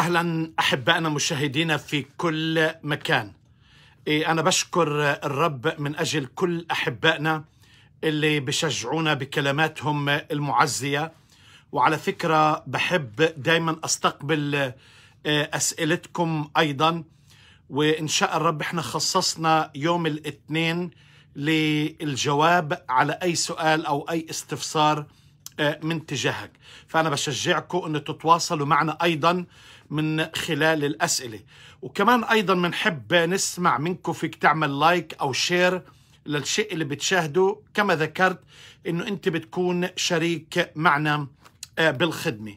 اهلا احبائنا مشاهدينا في كل مكان إيه، انا بشكر الرب من اجل كل احبائنا اللي بشجعونا بكلماتهم المعزيه وعلى فكره بحب دائما استقبل إيه، اسئلتكم ايضا وان شاء الرب احنا خصصنا يوم الاثنين للجواب على اي سؤال او اي استفسار إيه، من تجاهك فانا بشجعكم ان تتواصلوا معنا ايضا من خلال الأسئلة وكمان أيضا بنحب نسمع منكم فيك تعمل لايك أو شير للشيء اللي بتشاهده كما ذكرت أنه أنت بتكون شريك معنا آه، بالخدمة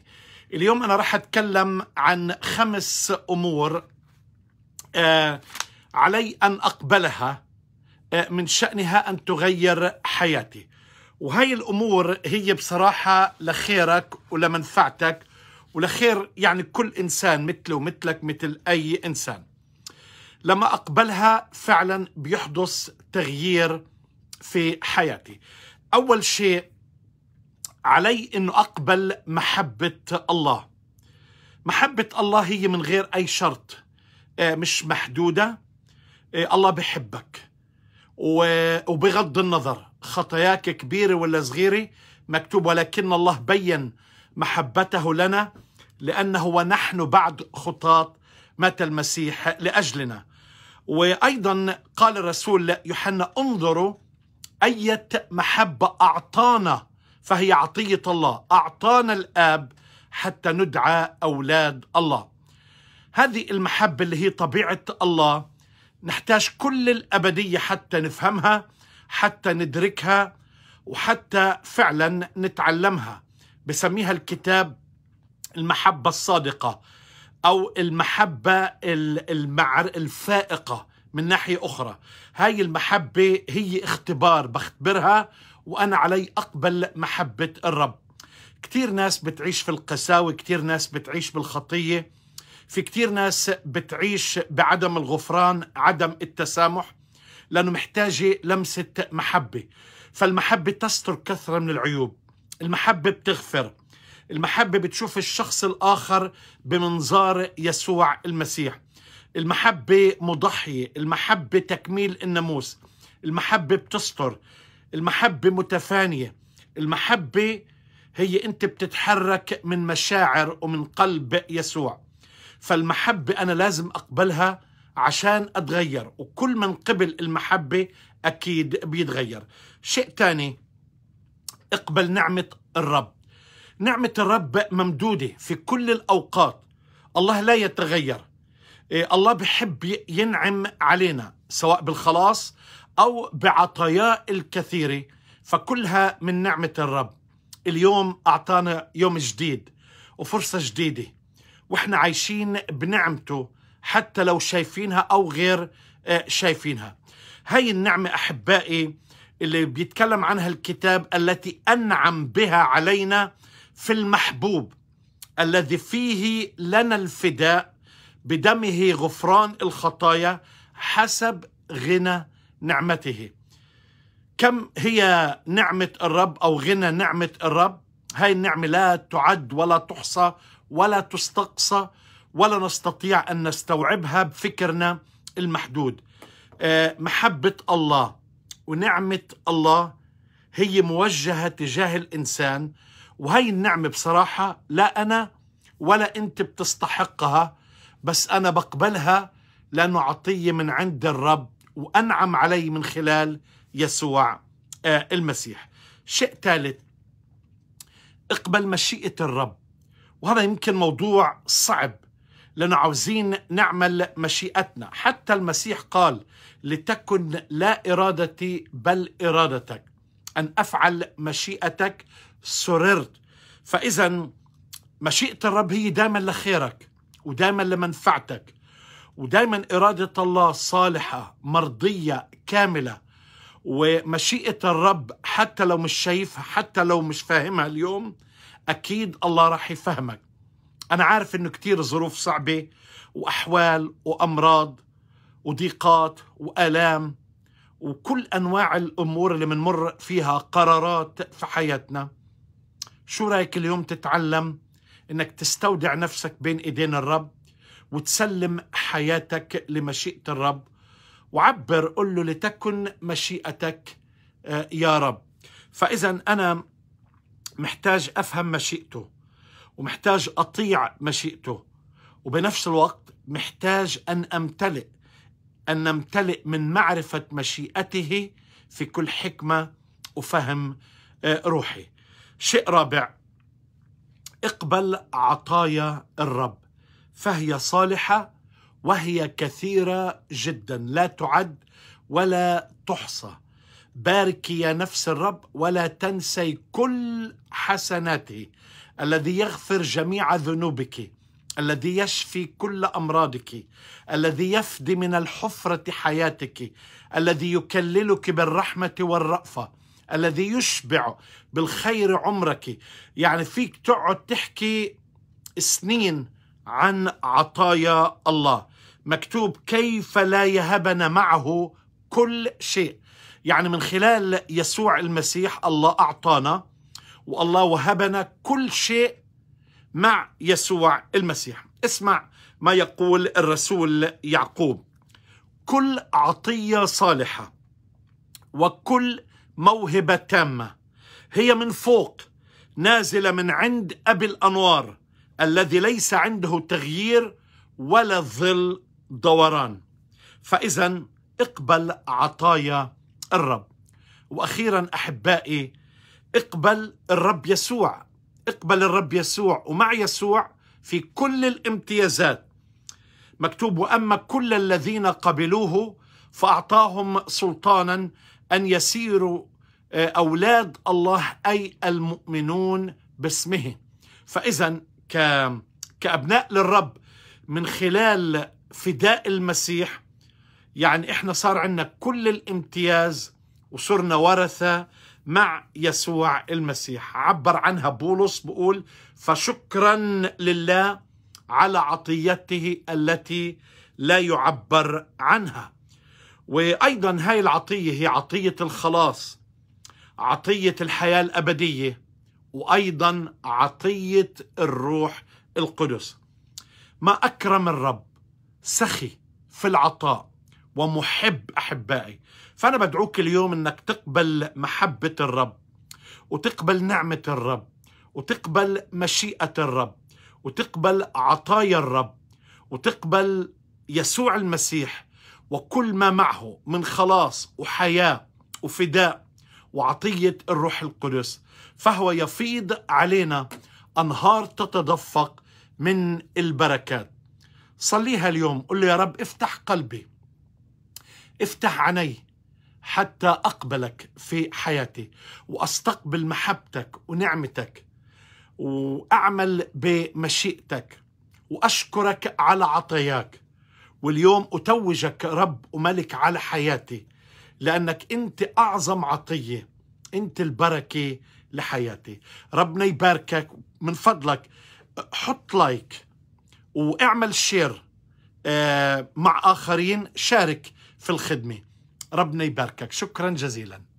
اليوم أنا راح أتكلم عن خمس أمور آه، علي أن أقبلها آه، من شأنها أن تغير حياتي وهي الأمور هي بصراحة لخيرك ولمنفعتك ولخير يعني كل إنسان مثله ومثلك مثل أي إنسان لما أقبلها فعلا بيحدث تغيير في حياتي أول شيء علي أن أقبل محبة الله محبة الله هي من غير أي شرط آه، مش محدودة آه، الله بحبك وبغض النظر خطاياك كبيرة ولا صغيرة مكتوب ولكن الله بين محبته لنا لأنه ونحن بعد خطاة مات المسيح لأجلنا وأيضا قال الرسول يوحنا انظروا أية محبة أعطانا فهي عطية الله أعطانا الآب حتى ندعى أولاد الله هذه المحبة اللي هي طبيعة الله نحتاج كل الأبدية حتى نفهمها حتى ندركها وحتى فعلا نتعلمها بسميها الكتاب المحبة الصادقة أو المحبة المعر الفائقة من ناحية أخرى هاي المحبة هي اختبار بختبرها وأنا علي أقبل محبة الرب كتير ناس بتعيش في القساوة كتير ناس بتعيش بالخطية في كتير ناس بتعيش بعدم الغفران عدم التسامح لأنه محتاجة لمسة محبة فالمحبة تستر كثرة من العيوب المحبة بتغفر المحبة بتشوف الشخص الآخر بمنظار يسوع المسيح المحبة مضحية المحبة تكميل الناموس المحبة بتستر المحبة متفانية المحبة هي أنت بتتحرك من مشاعر ومن قلب يسوع فالمحبة أنا لازم أقبلها عشان أتغير وكل من قبل المحبة أكيد بيتغير شيء تاني اقبل نعمة الرب نعمة الرب ممدودة في كل الأوقات الله لا يتغير إيه، الله بحب ينعم علينا سواء بالخلاص أو بعطاياه الكثيرة فكلها من نعمة الرب اليوم أعطانا يوم جديد وفرصة جديدة وإحنا عايشين بنعمته حتى لو شايفينها أو غير آه، شايفينها هاي النعمة أحبائي اللي بيتكلم عنها الكتاب التي أنعم بها علينا في المحبوب الذي فيه لنا الفداء بدمه غفران الخطايا حسب غنى نعمته كم هي نعمة الرب أو غنى نعمة الرب هاي النعمة لا تعد ولا تحصى ولا تستقصى ولا نستطيع أن نستوعبها بفكرنا المحدود آه، محبة الله ونعمة الله هي موجهة تجاه الإنسان وهي النعمة بصراحة لا أنا ولا أنت بتستحقها بس أنا بقبلها لأنه عطية من عند الرب وأنعم علي من خلال يسوع آه، المسيح شيء ثالث اقبل مشيئة الرب وهذا يمكن موضوع صعب لأنه عاوزين نعمل مشيئتنا حتى المسيح قال لتكن لا إرادتي بل إرادتك أن أفعل مشيئتك سررت فإذا مشيئة الرب هي دائما لخيرك ودائما لمنفعتك ودائما إرادة الله صالحة مرضية كاملة ومشيئة الرب حتى لو مش شايفها حتى لو مش فاهمها اليوم أكيد الله راح يفهمك أنا عارف إنه كتير ظروف صعبة وأحوال وأمراض وضيقات وآلام وكل أنواع الأمور اللي بنمر فيها قرارات في حياتنا شو رايك اليوم تتعلم انك تستودع نفسك بين ايدين الرب وتسلم حياتك لمشيئه الرب وعبر قل له لتكن مشيئتك آه، يا رب فاذا انا محتاج افهم مشيئته ومحتاج اطيع مشيئته وبنفس الوقت محتاج ان امتلئ ان نمتلئ من معرفه مشيئته في كل حكمه وفهم آه، روحي شيء رابع اقبل عطايا الرب فهي صالحة وهي كثيرة جدا لا تعد ولا تحصى باركي يا نفس الرب ولا تنسي كل حسناته الذي يغفر جميع ذنوبك الذي يشفي كل امراضك الذي يفدي من الحفره حياتك الذي يكللك بالرحمه والرافه الذي يشبع بالخير عمرك يعني فيك تقعد تحكي سنين عن عطايا الله مكتوب كيف لا يهبنا معه كل شيء يعني من خلال يسوع المسيح الله أعطانا والله وهبنا كل شيء مع يسوع المسيح اسمع ما يقول الرسول يعقوب كل عطية صالحة وكل موهبة تامة هي من فوق نازلة من عند أبي الأنوار الذي ليس عنده تغيير ولا ظل دوران فإذا اقبل عطايا الرب وأخيرا أحبائي اقبل الرب يسوع اقبل الرب يسوع ومع يسوع في كل الامتيازات مكتوب وأما كل الذين قبلوه فأعطاهم سلطانا أن يسيروا آه، أولاد الله أي المؤمنون باسمه فإذا كأبناء للرب من خلال فداء المسيح يعني إحنا صار عندنا كل الامتياز وصرنا ورثة مع يسوع المسيح عبر عنها بولس بقول فشكرا لله على عطيته التي لا يعبر عنها وايضا هاي العطيه هي عطيه الخلاص عطيه الحياه الابديه وايضا عطيه الروح القدس ما اكرم الرب سخي في العطاء ومحب احبائي فانا بدعوك اليوم انك تقبل محبه الرب وتقبل نعمه الرب وتقبل مشيئه الرب وتقبل عطايا الرب وتقبل يسوع المسيح وكل ما معه من خلاص وحياه وفداء وعطيه الروح القدس فهو يفيض علينا انهار تتدفق من البركات صليها اليوم قل له يا رب افتح قلبي افتح عيني حتى اقبلك في حياتي واستقبل محبتك ونعمتك واعمل بمشيئتك واشكرك على عطاياك واليوم أتوجك رب وملك على حياتي لأنك أنت أعظم عطية أنت البركة لحياتي ربنا يباركك من فضلك حط لايك واعمل شير آه، مع آخرين شارك في الخدمة ربنا يباركك شكرا جزيلا